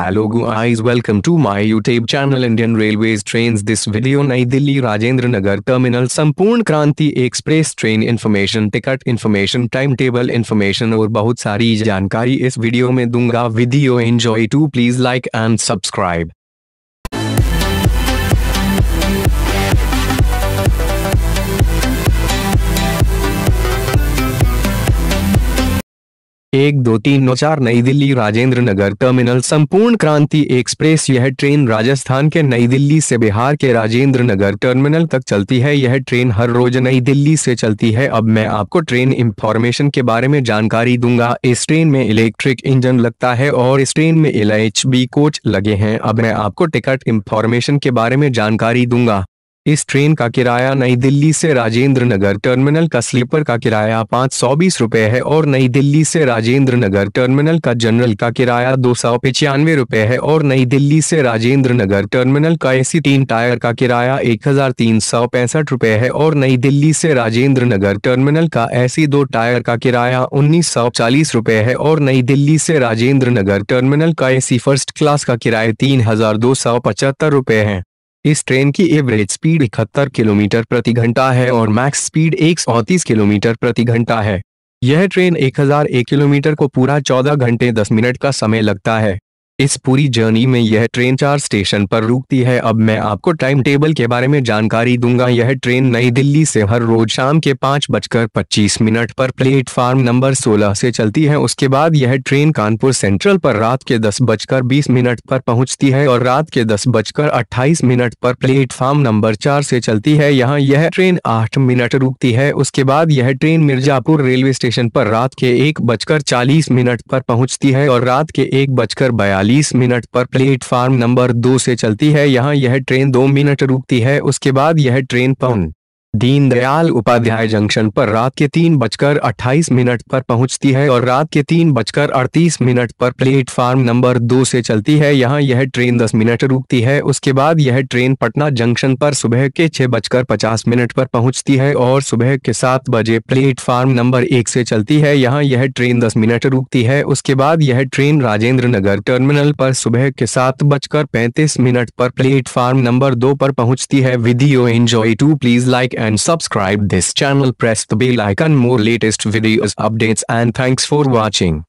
Hello guys welcome to my YouTube channel Indian railway train this video Nai Delhi Rajendra Nagar terminal Sampoorna Kranti express train information ticket information time table information और बहुत सारी जानकारी इस वीडियो में दूंगा with you enjoy to please like and subscribe एक दो तीन नौ चार नई दिल्ली राजेंद्र नगर टर्मिनल संपूर्ण क्रांति एक्सप्रेस यह ट्रेन राजस्थान के नई दिल्ली से बिहार के राजेंद्र नगर टर्मिनल तक चलती है यह ट्रेन हर रोज नई दिल्ली से चलती है अब मैं आपको ट्रेन इंफॉर्मेशन के बारे में जानकारी दूंगा इस ट्रेन में इलेक्ट्रिक इंजन लगता है और इस ट्रेन में एल कोच लगे हैं अब मैं आपको टिकट इंफॉर्मेशन के बारे में जानकारी दूंगा इस ट्रेन का किराया नई दिल्ली से राजेंद्र नगर टर्मिनल का स्लीपर का किराया पाँच सौ बीस रुपये है और नई दिल्ली से राजेंद्र नगर टर्मिनल का जनरल का किराया दो सौ पचानवे रुपये है और नई दिल्ली से राजेंद्र नगर टर्मिनल का एसी तीन टायर का किराया एक हजार तीन सौ पैंसठ रुपये है और नई दिल्ली से राजेंद्र नगर टर्मिनल का एसी दो टायर का किराया उन्नीस सौ चालीस रुपये है और नई दिल्ली से राजेंद्र नगर टर्मिनल का एसी फर्स्ट क्लास का किराया तीन हजार दो सौ पचहत्तर रुपये है इस ट्रेन की एवरेज स्पीड इकहत्तर किलोमीटर प्रति घंटा है और मैक्स स्पीड एक किलोमीटर प्रति घंटा है यह ट्रेन 1001 किलोमीटर को पूरा 14 घंटे 10 मिनट का समय लगता है इस पूरी जर्नी में यह ट्रेन चार स्टेशन पर रुकती है अब मैं आपको टाइम टेबल के बारे में जानकारी दूंगा यह ट्रेन नई दिल्ली से हर रोज शाम के पाँच बजकर पच्चीस मिनट पर प्लेटफार्म नंबर सोलह से चलती है उसके बाद यह ट्रेन कानपुर सेंट्रल पर रात के दस बजकर बीस मिनट पर पहुंचती है और रात के दस बजकर अट्ठाईस मिनट पर प्लेटफार्म नंबर चार से चलती है यहाँ यह ट्रेन आठ मिनट रुकती है उसके बाद यह ट्रेन मिर्जापुर रेलवे स्टेशन पर रात के एक बजकर चालीस मिनट पर पहुंचती है और रात के एक बजकर बयालीस चालीस मिनट पर प्लेटफार्म नंबर दो से चलती है यहाँ यह ट्रेन दो मिनट रुकती है उसके बाद यह ट्रेन पौन दीनदयाल उपाध्याय जंक्शन पर रात के तीन बजकर अट्ठाईस मिनट पर पहुंचती है और रात के तीन बजकर अड़तीस मिनट पर प्लेटफार्म नंबर दो से चलती है यहां यह ट्रेन दस मिनट रुकती है उसके बाद यह ट्रेन पटना जंक्शन पर सुबह के छह बजकर पचास मिनट पर पहुंचती है और सुबह के सात बजे प्लेटफार्म नंबर एक से चलती है यहाँ यह ट्रेन दस मिनट रुकती है उसके बाद यह ट्रेन राजेंद्र नगर टर्मिनल पर सुबह के सात बजकर पैंतीस मिनट पर प्लेटफार्म नंबर दो पर पहुँचती है you enjoy to please like and subscribe this channel press the bell icon more latest videos updates and thanks for watching.